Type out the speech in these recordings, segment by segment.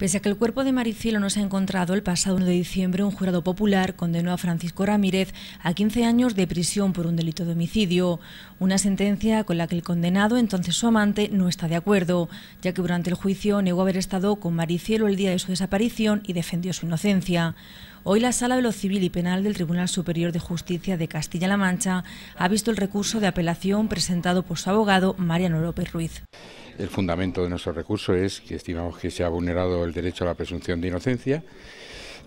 Pese a que el cuerpo de Maricielo no se ha encontrado, el pasado 1 de diciembre un jurado popular condenó a Francisco Ramírez a 15 años de prisión por un delito de homicidio, una sentencia con la que el condenado, entonces su amante, no está de acuerdo, ya que durante el juicio negó haber estado con Maricielo el día de su desaparición y defendió su inocencia. Hoy la Sala de lo Civil y Penal del Tribunal Superior de Justicia de Castilla-La Mancha ha visto el recurso de apelación presentado por su abogado Mariano López Ruiz. El fundamento de nuestro recurso es que estimamos que se ha vulnerado el derecho a la presunción de inocencia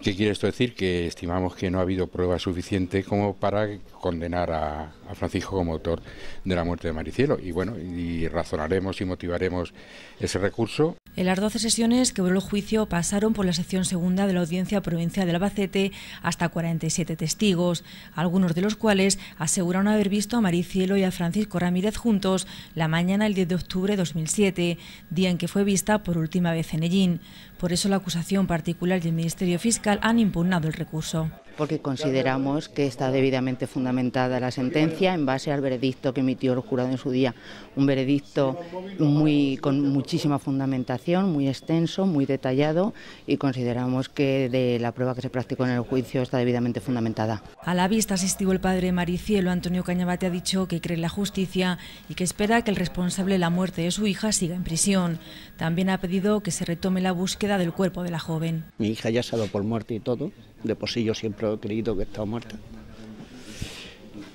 ¿Qué quiere esto decir? Que estimamos que no ha habido prueba suficiente como para condenar a, Francisco como autor de la muerte de Maricielo. Y bueno, y razonaremos y motivaremos ese recurso. En las 12 sesiones que duró el juicio pasaron por la sección segunda de la Audiencia Provincial de Albacete hasta 47 testigos, algunos de los cuales aseguraron haber visto a Maricielo y a Francisco Ramírez juntos la mañana del 10 de octubre de 2007, día en que fue vista por última vez en Ellín. Por eso la acusación particular del Ministerio Fiscal han impugnado el recurso porque consideramos que está debidamente fundamentada la sentencia en base al veredicto que emitió el jurado en su día. Un veredicto muy, con muchísima fundamentación, muy extenso, muy detallado y consideramos que de la prueba que se practicó en el juicio está debidamente fundamentada. A la vista asistió el padre Maricielo. Antonio Cañabate ha dicho que cree en la justicia y que espera que el responsable de la muerte de su hija siga en prisión. También ha pedido que se retome la búsqueda del cuerpo de la joven. Mi hija ya ha salido por muerte y todo de por sí yo siempre he creído que estaba muerta.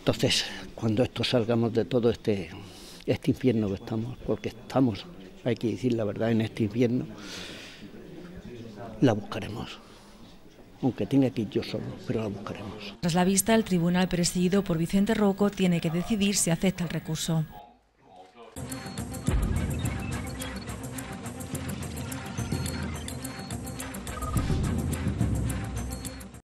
Entonces, cuando esto salgamos de todo este, este infierno que estamos, porque estamos, hay que decir la verdad, en este infierno, la buscaremos aunque tenga que ir yo solo, pero la buscaremos. Tras la vista, el tribunal presidido por Vicente Roco tiene que decidir si acepta el recurso.